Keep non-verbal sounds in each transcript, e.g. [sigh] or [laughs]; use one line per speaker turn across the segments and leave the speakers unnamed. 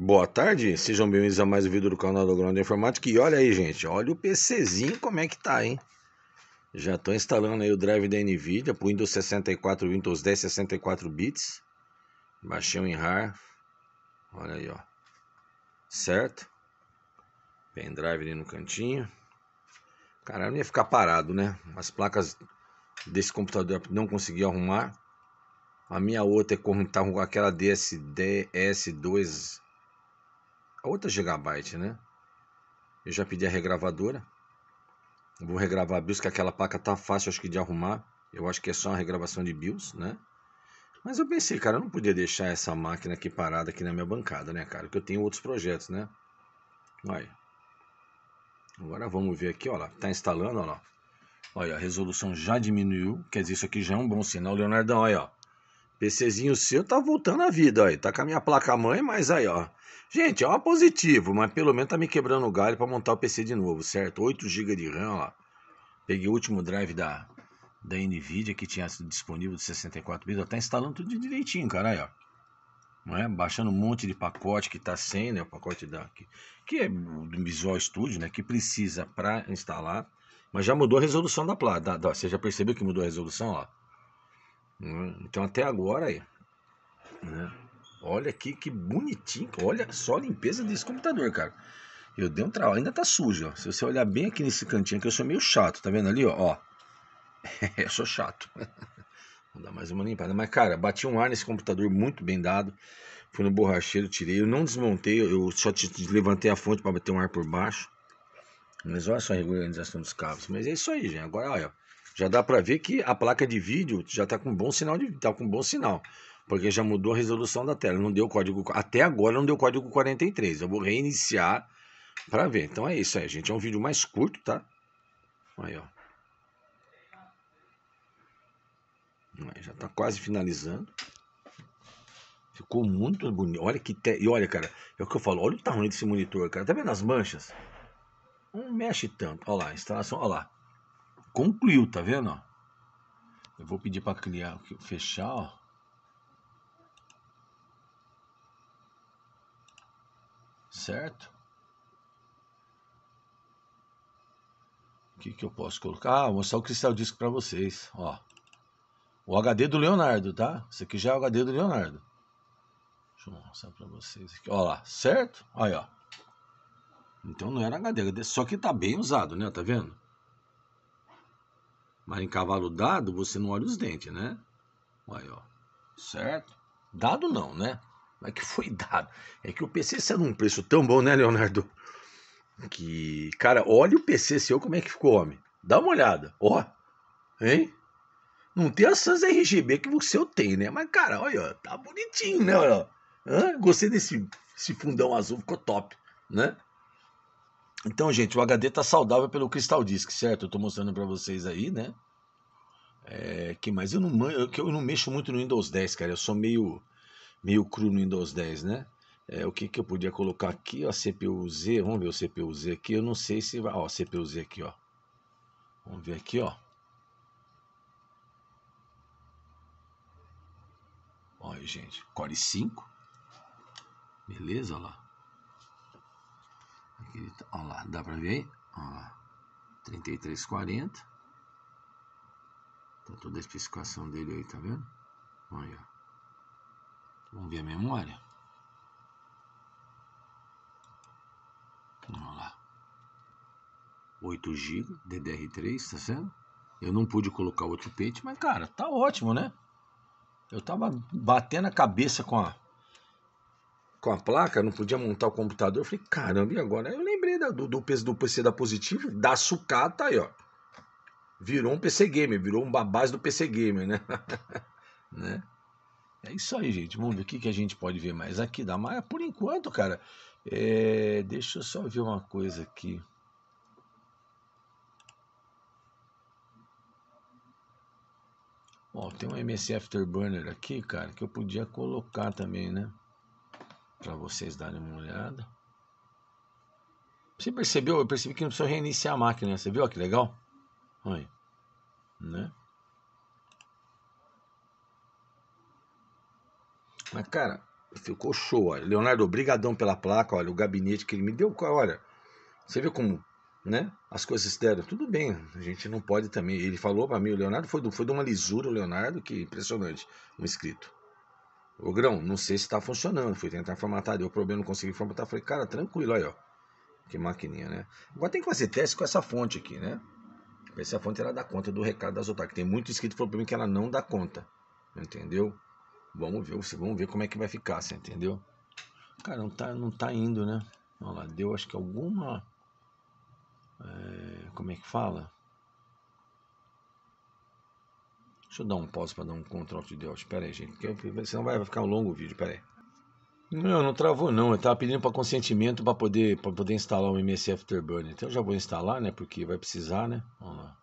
Boa tarde, sejam bem-vindos a mais um vídeo do canal do Ground Informática. E olha aí, gente, olha o PCzinho como é que tá, hein? Já estou instalando aí o drive da NVIDIA para o Windows 64, Windows 10 64 bits. Baixei o WinRAR. Olha aí, ó. Certo? Pendrive ali no cantinho. Caralho, ia ficar parado, né? As placas desse computador não consegui arrumar. A minha outra é com aquela DS, DS2 outra Gigabyte, né? Eu já pedi a regravadora. vou regravar a BIOS, que aquela placa tá fácil, acho que, de arrumar. Eu acho que é só uma regravação de BIOS, né? Mas eu pensei, cara, eu não podia deixar essa máquina aqui parada aqui na minha bancada, né, cara? Porque eu tenho outros projetos, né? Olha. Agora vamos ver aqui, ó lá. Tá instalando, ó lá. Olha, a resolução já diminuiu. Quer dizer, isso aqui já é um bom sinal, Leonardo. Olha, ó. PCzinho seu tá voltando à vida, ó. Tá com a minha placa-mãe, mas aí, ó. Gente, é um positivo, mas pelo menos tá me quebrando o galho para montar o PC de novo, certo? 8 GB de RAM, ó. Peguei o último drive da, da NVIDIA que tinha disponível de 64 bits. tá instalando tudo direitinho, aí, ó. Não é? Baixando um monte de pacote que tá sem, né? O pacote da, que, que é do Visual Studio, né? Que precisa para instalar. Mas já mudou a resolução da placa. Da, da, você já percebeu que mudou a resolução, ó? Hum, então até agora aí. Né? Olha aqui que bonitinho. Olha só a limpeza desse computador, cara. Eu dei um trabalho, ainda tá sujo, ó. Se você olhar bem aqui nesse cantinho aqui, eu sou meio chato, tá vendo ali, ó? [laughs] eu sou chato. [laughs] Vou dar mais uma limpada. Mas, cara, bati um ar nesse computador muito bem dado. Fui no borracheiro, tirei. Eu não desmontei, eu só levantei a fonte para bater um ar por baixo. Mas olha só a regularização dos cabos. Mas é isso aí, gente. Agora, olha, ó. Já dá para ver que a placa de vídeo já está com bom sinal de tá com bom sinal, porque já mudou a resolução da tela. Não deu código até agora não deu código 43. Eu vou reiniciar para ver. Então é isso aí, gente. É um vídeo mais curto, tá? Aí, ó. já está quase finalizando. Ficou muito bonito. Olha que te... E olha, cara, é o que eu falo. Olha o tamanho desse monitor, cara. Tá vendo as manchas? Não mexe tanto. Olha lá, instalação. Olha lá. Concluiu, tá vendo? Ó? Eu vou pedir para criar, fechar, ó. Certo? O que, que eu posso colocar? Ah, vou mostrar o cristal disco para vocês, ó. O HD do Leonardo, tá? Esse aqui já é o HD do Leonardo. Deixa eu mostrar pra vocês aqui. Ó lá, certo? Aí, ó. Então não era HD, só que tá bem usado, né? Tá vendo? Mas em cavalo dado, você não olha os dentes, né? Aí, ó. Certo? Dado não, né? Mas que foi dado. É que o PC saiu num preço tão bom, né, Leonardo? Que, cara, olha o PC seu como é que ficou, homem. Dá uma olhada. Ó. Hein? Não tem essas RGB que você tem, né? Mas, cara, olha, tá bonitinho, né? Olha, Hã? Gostei desse fundão azul, ficou top, né? Então, gente, o HD está saudável pelo Crystal Disk, certo? Eu estou mostrando para vocês aí, né? É, que mais? Eu não, eu, eu não mexo muito no Windows 10, cara. Eu sou meio, meio cru no Windows 10, né? É, o que, que eu podia colocar aqui? Ó, CPU-Z. Vamos ver o CPU-Z aqui. Eu não sei se vai... Ó, CPU-Z aqui, ó. Vamos ver aqui, ó. Olha, gente. Core 5. Beleza, olha lá. Ele, olha lá, dá para ver aí? Olha lá, 3340. Tá toda a especificação dele aí, tá vendo? Olha aí, Vamos ver a memória. Olha lá. 8 GB DDR3, tá certo? Eu não pude colocar outro peito, mas cara, tá ótimo, né? Eu tava batendo a cabeça com a com a placa, não podia montar o computador. Eu falei, caramba, e agora? eu lembrei da, do, do, PC, do PC da Positivo, da sucata tá aí, ó. Virou um PC Gamer, virou um babás do PC Gamer, né? [laughs] né? É isso aí, gente. Vamos ver o que, que a gente pode ver mais aqui da Maia. Por enquanto, cara, é... deixa eu só ver uma coisa aqui. Ó, tem um MS Afterburner aqui, cara, que eu podia colocar também, né? para vocês darem uma olhada. Você percebeu? Eu percebi que não precisa reiniciar a máquina. Né? Você viu? Olha que legal. Olha Né? Mas, cara, ficou show. Olha. Leonardo, obrigadão pela placa. Olha, o gabinete que ele me deu. Olha, você viu como né, as coisas deram? Tudo bem, a gente não pode também. Ele falou para mim, o Leonardo foi, do, foi de uma lisura, o Leonardo, que impressionante. Um escrito. Ô Grão, não sei se tá funcionando. Fui tentar formatar, deu problema, não consegui formatar. Falei, cara, tranquilo aí, ó. Que maquininha, né? Agora tem que fazer teste com essa fonte aqui, né? Ver se a fonte ela dá conta do recado da Zotac. Tem muito inscrito problema que ela não dá conta. Entendeu? Vamos ver, vamos ver como é que vai ficar, você entendeu? Cara, não tá, não tá indo, né? Olha lá, deu acho que alguma. É, como é que fala? Deixa eu dar um pause para dar um Ctrl de Deus. Espera aí, gente, porque senão vai ficar um longo o vídeo, espera aí. Não, não travou não. Eu estava pedindo para consentimento para poder, para poder instalar o MSC Afterburner. Então eu já vou instalar, né? Porque vai precisar, né? Vamos lá.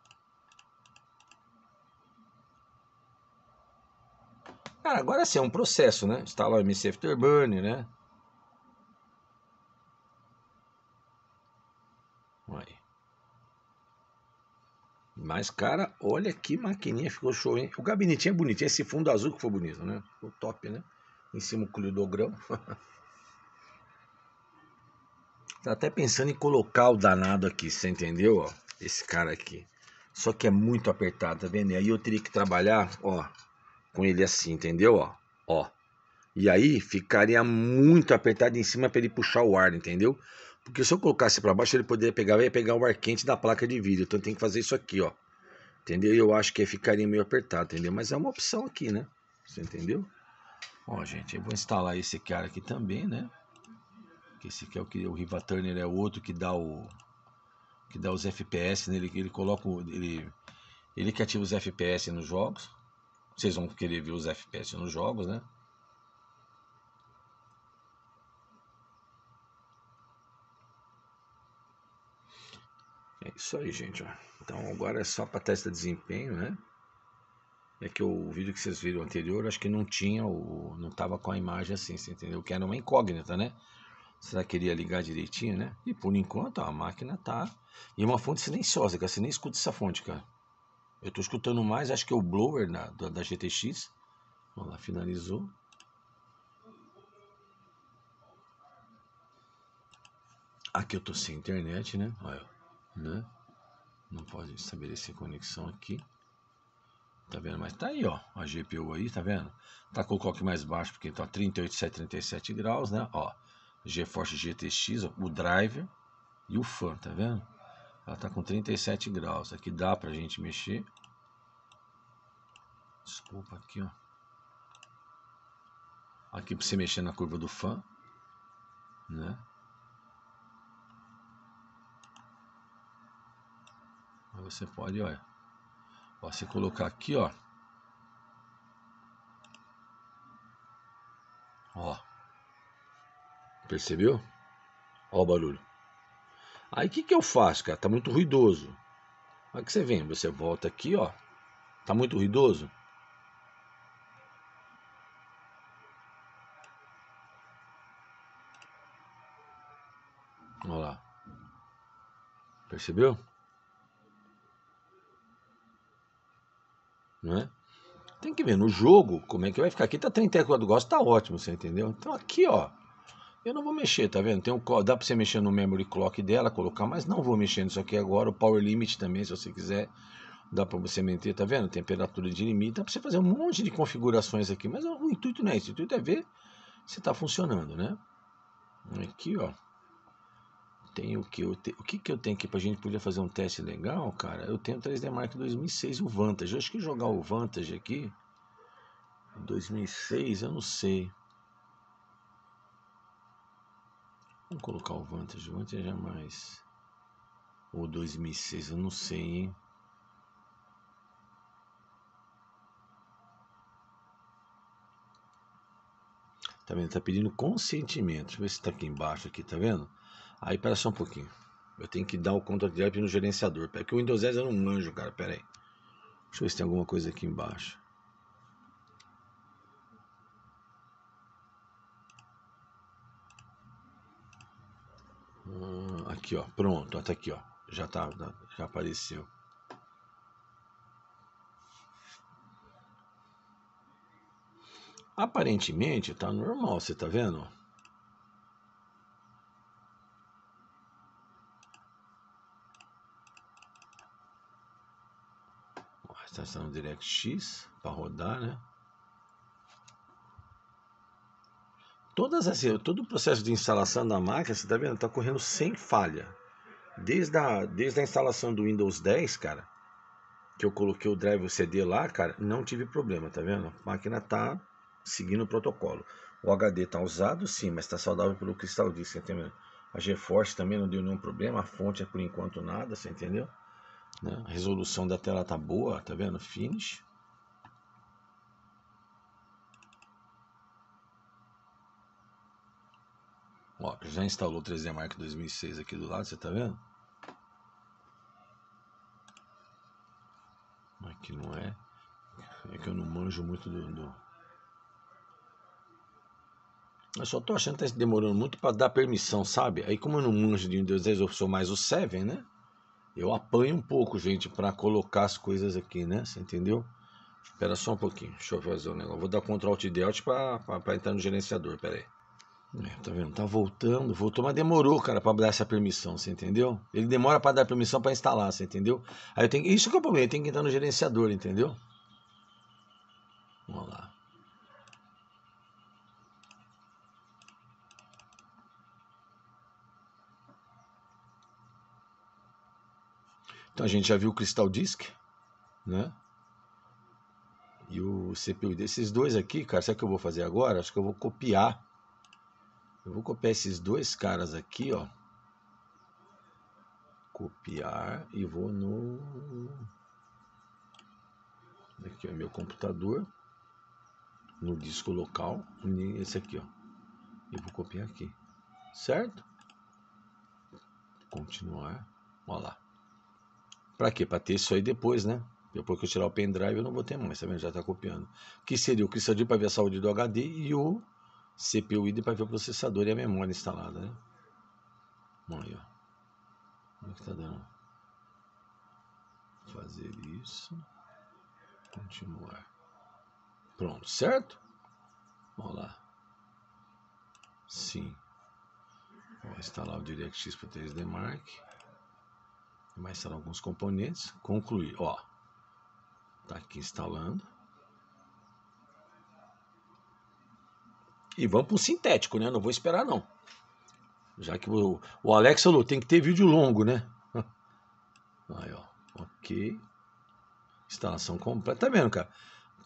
Cara, agora sim, é um processo, né? Instalar o MSC Afterburner, né? Mas, cara, olha que maquininha ficou show, hein? O gabinetinho é bonitinho, esse fundo azul que foi bonito, né? Ficou top, né? Em cima o grão. [laughs] tá até pensando em colocar o danado aqui, você entendeu? Ó, esse cara aqui. Só que é muito apertado, tá vendo? E aí eu teria que trabalhar, ó, com ele assim, entendeu? Ó, ó. E aí ficaria muito apertado em cima para ele puxar o ar, entendeu? Porque se eu colocasse para baixo, ele poderia pegar, ia pegar o ar quente da placa de vídeo. Então tem que fazer isso aqui, ó. Entendeu? Eu acho que ficaria meio apertado, entendeu? Mas é uma opção aqui, né? Você entendeu? Ó, gente, eu vou instalar esse cara aqui também, né? Que esse aqui é o que o Riva Turner é outro que dá o que dá os FPS nele, ele coloca ele ele que ativa os FPS nos jogos. Vocês vão querer ver os FPS nos jogos, né? Isso aí, gente. Ó. Então agora é só para teste de desempenho, né? É que o vídeo que vocês viram anterior, acho que não tinha, o, não tava com a imagem assim, você entendeu? Que era uma incógnita, né? Será que queria ligar direitinho, né? E por enquanto, ó, a máquina tá. E uma fonte silenciosa, cara. Você nem escuta essa fonte, cara. Eu tô escutando mais, acho que é o blower da, da, da GTX. Vamos lá, finalizou. Aqui eu tô sem internet, né? Olha né? Não pode estabelecer conexão aqui. Tá vendo? Mas tá aí, ó. A GPU aí, tá vendo? Tá com o coque mais baixo, porque tá 38,737 graus, né? Ó. GeForce GTX, ó, o driver e o fan, tá vendo? Ela tá com 37 graus. Aqui dá pra gente mexer. Desculpa aqui, ó. Aqui pra você mexer na curva do fan, né? você pode, olha, você colocar aqui, ó. Ó. Percebeu? Ó o barulho. Aí o que, que eu faço, cara? Tá muito ruidoso. olha que você vem, você volta aqui, ó. Tá muito ruidoso? Olha lá. Percebeu? né? Tem que ver no jogo como é que vai ficar. Aqui tá 34 graus, tá ótimo, você entendeu? Então aqui, ó, eu não vou mexer, tá vendo? Tem um, dá para você mexer no memory clock dela, colocar, mas não vou mexer nisso aqui agora. O power limit também, se você quiser, dá para você meter, tá vendo? Temperatura de limite, dá para você fazer um monte de configurações aqui, mas o intuito não é esse. O intuito é ver se tá funcionando, né? Aqui, ó tenho o que? Eu te... O que, que eu tenho aqui pra gente poder fazer um teste legal, cara? Eu tenho o 3D Mark 2006 o Vantage. Eu acho que jogar o Vantage aqui. 2006, eu não sei. Vamos colocar o Vantage. O Vantage é mais. Ou 2006, eu não sei, hein? Tá vendo? Tá pedindo consentimento. Deixa eu ver se tá aqui embaixo aqui, tá vendo? Aí, pera só um pouquinho. Eu tenho que dar o Ctrl Delete no gerenciador. Porque é o Windows 10 eu não manjo, cara. Pera aí. Deixa eu ver se tem alguma coisa aqui embaixo. Hum, aqui, ó. Pronto. Até aqui, ó. Já tá. Já apareceu. Aparentemente tá normal, você tá vendo? está DirectX para rodar, né? Todas as, todo o processo de instalação da máquina, você tá vendo, tá correndo sem falha. Desde a, desde a instalação do Windows 10, cara, que eu coloquei o drive CD lá, cara, não tive problema, tá vendo? A máquina tá seguindo o protocolo. O HD tá usado, sim, mas tá saudável pelo cristal disso, tá entendeu? A GeForce também não deu nenhum problema, a fonte é por enquanto nada, você entendeu? Né? A resolução da tela tá boa, tá vendo? Finish. Ó, já instalou o 3D Mark 2006 aqui do lado, você tá vendo? Aqui não é. É que eu não manjo muito do... do... Eu só tô achando que tá demorando muito para dar permissão, sabe? Aí como eu não manjo de Windows 10, eu sou mais o 7, né? Eu apanho um pouco, gente, para colocar as coisas aqui, né? Você entendeu? Espera só um pouquinho. Deixa eu fazer um negócio. Vou dar Ctrl Alt para entrar no gerenciador. Pera aí. É, tá vendo? Tá voltando, voltou, mas demorou, cara, para dar essa permissão, você entendeu? Ele demora para dar permissão para instalar, você entendeu? Aí eu tenho, isso que é o problema, tem que entrar no gerenciador, entendeu? Vamos lá. Então a gente já viu o Crystal Disk, né? E o CPU desses dois aqui, cara, sabe o que eu vou fazer agora? Acho que eu vou copiar. Eu vou copiar esses dois caras aqui, ó. Copiar e vou no... Aqui é, é meu computador. No disco local. Esse aqui, ó. E vou copiar aqui. Certo? Continuar. Olha lá. Para quê? Para ter isso aí depois, né? Depois que eu tirar o pendrive, eu não vou ter mais, tá vendo? Já está copiando. Que seria o cristal para ver a saúde do HD e o CPU ID para ver o processador e a memória instalada, né? Vamos aí, ó. Como é que tá dando? Fazer isso. Continuar. Pronto, certo? Vamos lá. Sim. Vou instalar o DirectX para 3D Mark mais alguns componentes, concluir, ó, tá aqui instalando. E vamos para sintético, né? Não vou esperar não. Já que o, o Alex falou, tem que ter vídeo longo, né? [laughs] Aí, ó, ok. Instalação completa. Tá vendo, cara?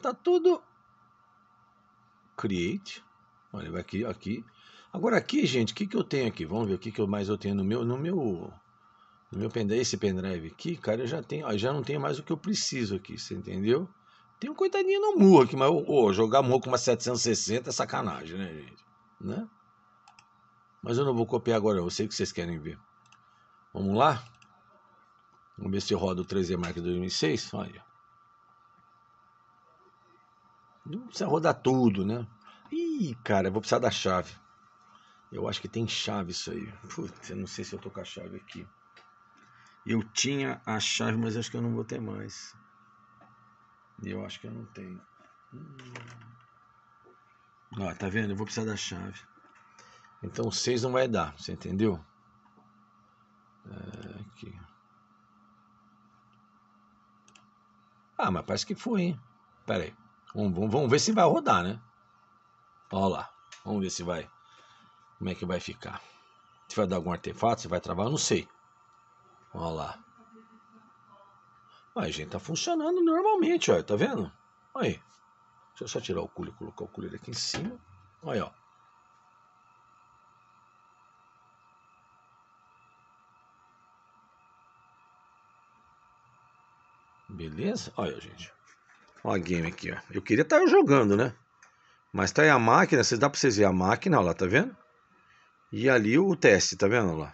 Tá tudo create. Olha, vai aqui, aqui. Agora aqui, gente, o que, que eu tenho aqui? Vamos ver o que, que eu mais eu tenho no meu, no meu no meu pendrive, esse pendrive aqui, cara, eu já tenho, ó, já não tenho mais o que eu preciso aqui, você entendeu? Tem um coitadinho no murro aqui, mas oh, jogar murro com uma 760 é sacanagem, né, gente? Né? Mas eu não vou copiar agora, eu sei o que vocês querem ver. Vamos lá? Vamos ver se roda o 3D Mark 2006. Olha. Não precisa rodar tudo, né? Ih, cara, eu vou precisar da chave. Eu acho que tem chave isso aí. Putz, eu não sei se eu tô com a chave aqui. Eu tinha a chave, mas acho que eu não vou ter mais. Eu acho que eu não tenho. Hum. Ó, tá vendo? Eu vou precisar da chave. Então 6 não vai dar, você entendeu? É, aqui. Ah, mas parece que foi, hein? Pera aí. Vamos, vamos, vamos ver se vai rodar, né? Ó lá. Vamos ver se vai. Como é que vai ficar. Se vai dar algum artefato, se vai travar, eu não sei. Olha lá. Aí, gente, tá funcionando normalmente, ó, tá vendo? Olha Aí. Deixa eu só tirar o cule e colocar o cule aqui em cima. Aí, ó. Beleza? Olha, gente. Olha a game aqui, ó. Eu queria estar tá jogando, né? Mas tá aí a máquina, dá pra vocês verem a máquina, ó lá, tá vendo? E ali o teste, tá vendo lá?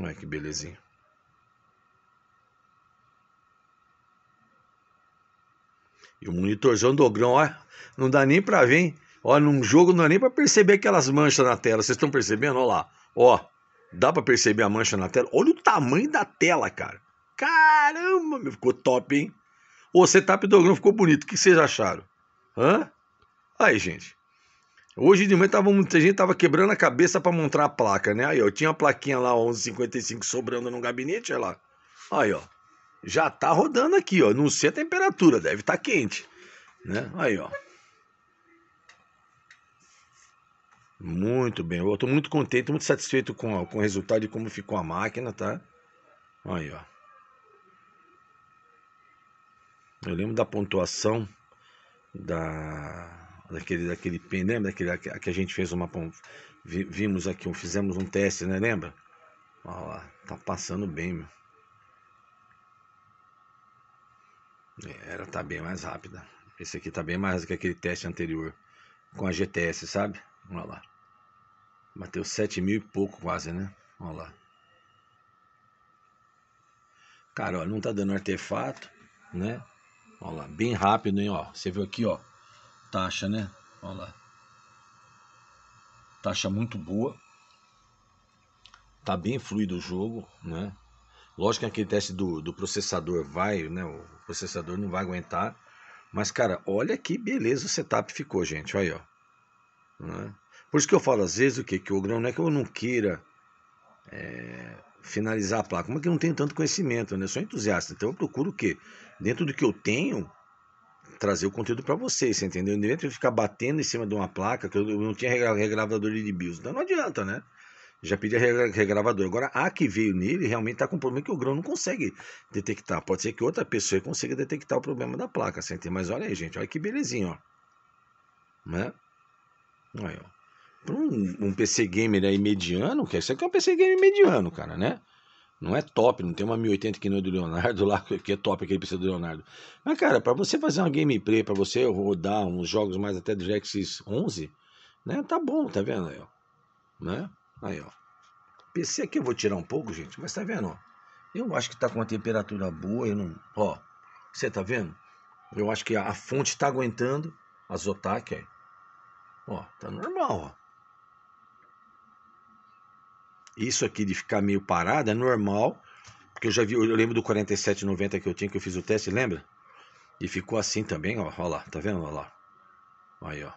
Olha que belezinha. E o monitorzão do grão, ó, não dá nem pra ver, hein? Ó, num jogo não dá nem pra perceber aquelas manchas na tela. Vocês estão percebendo? Ó lá. Ó, dá pra perceber a mancha na tela? Olha o tamanho da tela, cara. Caramba, meu, ficou top, hein? O setup do grão ficou bonito. O que vocês acharam? Hã? Aí, gente. Hoje de manhã tava, muita gente tava quebrando a cabeça para montar a placa, né? Aí, ó, tinha a plaquinha lá, 11,55 sobrando no gabinete, olha lá. Aí, ó, já tá rodando aqui, ó. Não sei a temperatura, deve estar tá quente, né? Aí, ó. Muito bem, eu tô muito contente, muito satisfeito com, com o resultado e como ficou a máquina, tá? Aí, ó. Eu lembro da pontuação da daquele, daquele lembra daquele a que a gente fez uma. Vimos aqui, fizemos um teste, né? Lembra? Olha lá, tá passando bem, meu. Era, tá bem mais rápida. Esse aqui tá bem mais do que aquele teste anterior com a GTS, sabe? Olha lá. Bateu 7 mil e pouco quase, né? Olha lá. Cara, ó, não tá dando artefato, né? Olha lá, bem rápido, hein, ó. Você viu aqui, ó taxa, né? Olha lá. Taxa muito boa. Tá bem fluido o jogo, né? Lógico que aquele teste do, do processador vai, né? O processador não vai aguentar. Mas, cara, olha que beleza o setup ficou, gente. Olha aí, ó. Né? Por isso que eu falo, às vezes, o quê? Que o grão não é que eu não queira é, finalizar a placa. Como é que eu não tenho tanto conhecimento, né? Eu sou entusiasta. Então eu procuro o quê? Dentro do que eu tenho, trazer o conteúdo para vocês, entendeu? Não adianta ficar batendo em cima de uma placa, que eu não tinha regravador de BIOS. Então não adianta, né? Já pedi a regravador. Agora, a que veio nele realmente está com um problema que o grão não consegue detectar. Pode ser que outra pessoa consiga detectar o problema da placa, certo? Mas olha aí, gente, olha que belezinha, ó. Né? Olha, ó. Para um, um PC gamer aí mediano, que isso aqui é um PC gamer mediano, cara, né? Não é top, não tem uma 1080 que não é do Leonardo lá, [laughs] que é top aquele PC do Leonardo. Mas, cara, para você fazer uma gameplay, para você rodar uns jogos mais até do DirectX 11, né? Tá bom, tá vendo aí, ó. Né? Aí, ó. PC aqui eu vou tirar um pouco, gente, mas tá vendo, ó. Eu acho que tá com uma temperatura boa, eu não... Ó, você tá vendo? Eu acho que a fonte tá aguentando, as Zotac aí. Ó, tá normal, ó. Isso aqui de ficar meio parado é normal, porque eu já vi, eu lembro do 4790 que eu tinha que eu fiz o teste, lembra? E ficou assim também, ó, ó lá, tá vendo? Ó lá. Aí, ó.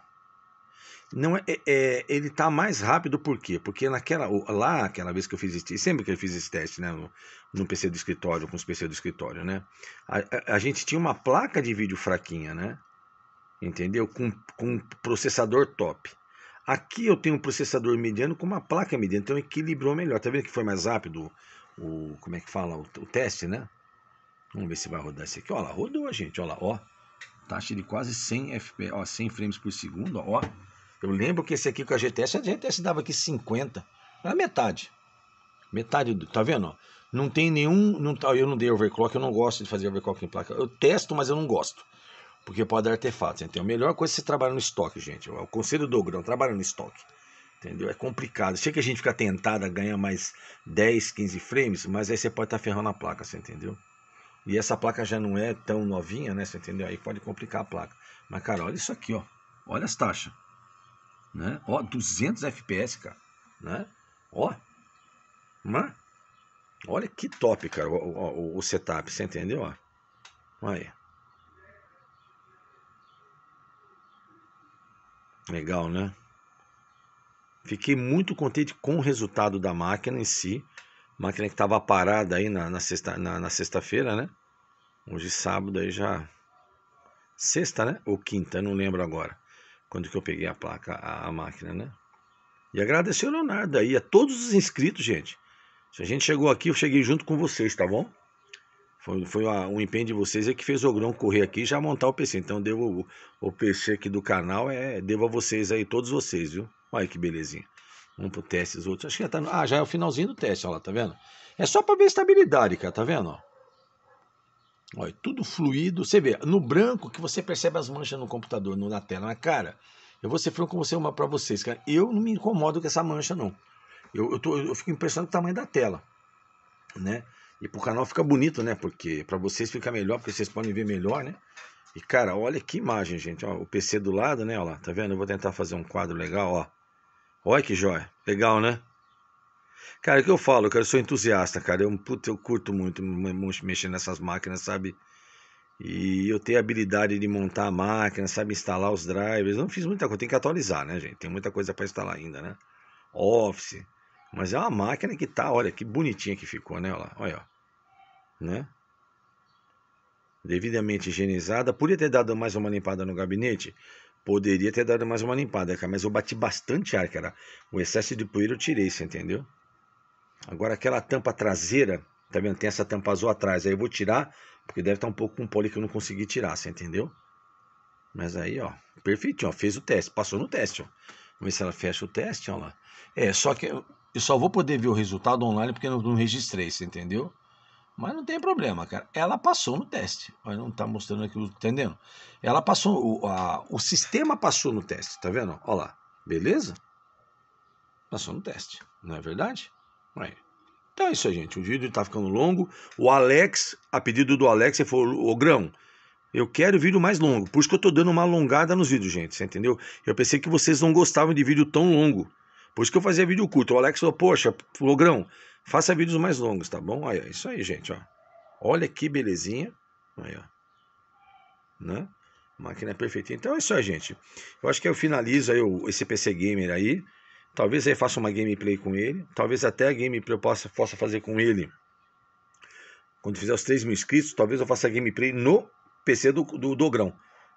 Não é, é, é ele tá mais rápido por quê? Porque naquela lá, aquela vez que eu fiz esse, sempre que eu fiz esse teste, né, no, no PC do escritório, com os PC do escritório, né? A, a, a gente tinha uma placa de vídeo fraquinha, né? Entendeu? Com, com processador top. Aqui eu tenho um processador mediano com uma placa mediana, então equilibrou melhor. Tá vendo que foi mais rápido o, como é que fala, o, o, teste, né? Vamos ver se vai rodar esse aqui. Olha lá, rodou, gente, olha lá, ó. Taxa de quase 100 FPS, ó, 100 frames por segundo, ó. Eu lembro que esse aqui com a GTS, a GTS dava aqui 50, era metade. Metade do, tá vendo, ó? Não tem nenhum, não, tá, eu não dei overclock, eu não gosto de fazer overclock em placa. Eu testo, mas eu não gosto porque pode dar artefatos. Então, a melhor coisa é você trabalhar no estoque, gente. O conselho do grão, trabalha no estoque. Entendeu? É complicado. Sei que a gente fica tentado a ganhar mais 10, 15 frames, mas aí você pode estar tá ferrando a placa, você entendeu? E essa placa já não é tão novinha, né? Você entendeu? Aí pode complicar a placa. Mas, cara, olha isso aqui, ó. Olha as taxas. Né? Ó, 200 FPS, cara. Né? Ó. Mas, né? olha que top, cara, o, o, o setup, você entendeu? Ó. Olha aí. Legal, né? Fiquei muito contente com o resultado da máquina em si. Máquina que estava parada aí na, na sexta-feira, na, na sexta né? Hoje sábado aí já. Sexta, né? Ou quinta, não lembro agora. Quando que eu peguei a placa, a, a máquina, né? E agradecer o Leonardo aí, a todos os inscritos, gente. Se a gente chegou aqui, eu cheguei junto com vocês, tá bom? Foi, foi um empenho de vocês é que fez o Grão correr aqui e já montar o PC. Então devo o, o PC aqui do canal, é devo a vocês aí, todos vocês, viu? Olha que belezinha. Vamos pro teste, os outros. Acho que já tá no... Ah, já é o finalzinho do teste, olha lá, tá vendo? É só para ver a estabilidade, cara, tá vendo? Ó. Olha, tudo fluido. Você vê, no branco que você percebe as manchas no computador, no, na tela, na cara. Eu vou ser franco com você uma para vocês, cara. Eu não me incomodo com essa mancha, não. Eu, eu, tô, eu fico impressionado com o tamanho da tela, né? E pro canal fica bonito, né? Porque para vocês fica melhor, porque vocês podem ver melhor, né? E cara, olha que imagem, gente. Ó, o PC do lado, né? Olha lá, tá vendo? Eu vou tentar fazer um quadro legal, ó. Olha que joia. Legal, né? Cara, é que eu falo, cara, eu sou entusiasta, cara. Eu, eu curto muito mexer nessas máquinas, sabe? E eu tenho a habilidade de montar a máquina, sabe? Instalar os drivers. Eu não fiz muita coisa, tem que atualizar, né, gente? Tem muita coisa para instalar ainda, né? Office. Mas é uma máquina que tá, olha que bonitinha que ficou, né? Olha olha, né? Devidamente higienizada. Podia ter dado mais uma limpada no gabinete? Poderia ter dado mais uma limpada, cara, mas eu bati bastante ar, cara. O excesso de poeira eu tirei, você entendeu? Agora aquela tampa traseira, tá vendo? Tem essa tampa azul atrás. Aí eu vou tirar, porque deve estar tá um pouco com poli que eu não consegui tirar, você entendeu? Mas aí, ó, perfeitinho, ó, fez o teste, passou no teste, ó. Vamos ver se ela fecha o teste, ó lá. É, só que eu só vou poder ver o resultado online porque eu não registrei, você entendeu? Mas não tem problema, cara. Ela passou no teste. Mas não está mostrando aquilo, entendendo? Ela passou, o, a, o sistema passou no teste, tá vendo? Olha lá, beleza? Passou no teste, não é verdade? Aí. Então é isso aí, gente. O vídeo está ficando longo. O Alex, a pedido do Alex, ele falou, ô Grão, eu quero vídeo mais longo. Por isso que eu estou dando uma alongada nos vídeos, gente. Você entendeu? Eu pensei que vocês não gostavam de vídeo tão longo. Por isso que eu fazia vídeo curto. O Alex falou, poxa, Logrão, faça vídeos mais longos, tá bom? Aí, isso aí, gente, ó. Olha que belezinha. Aí, ó. Né? Máquina é perfeitinha. Então é isso aí, gente. Eu acho que eu finalizo aí o, esse PC Gamer aí. Talvez aí faça uma gameplay com ele. Talvez até a gameplay eu possa, possa fazer com ele. Quando fizer os 3 mil inscritos, talvez eu faça gameplay no PC do, do Dogrão,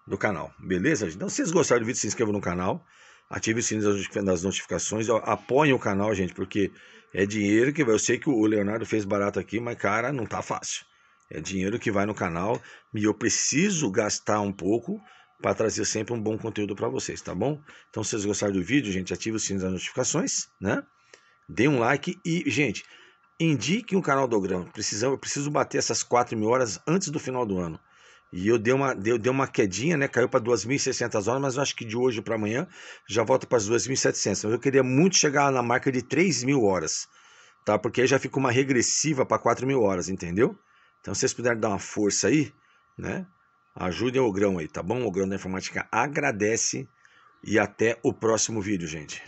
do, do canal. Beleza? Então, se vocês gostaram do vídeo, se inscrevam no canal ative o sininho das notificações, apoie o canal, gente, porque é dinheiro que vai. Eu sei que o Leonardo fez barato aqui, mas cara, não tá fácil. É dinheiro que vai no canal e eu preciso gastar um pouco para trazer sempre um bom conteúdo para vocês, tá bom? Então, se vocês gostaram do vídeo, gente, ative o sininho das notificações, né? Dê um like e, gente, indique o um canal do Grão. Precisamos, eu preciso bater essas 4 mil horas antes do final do ano. E eu dei uma, dei, dei uma quedinha, né? Caiu para 2.600 horas, mas eu acho que de hoje para amanhã já volta para as 2.700. Mas eu queria muito chegar na marca de 3.000 horas, tá? Porque aí já fica uma regressiva para 4.000 horas, entendeu? Então, se vocês puderem dar uma força aí, né? Ajudem o Grão aí, tá bom? O Grão da Informática agradece e até o próximo vídeo, gente.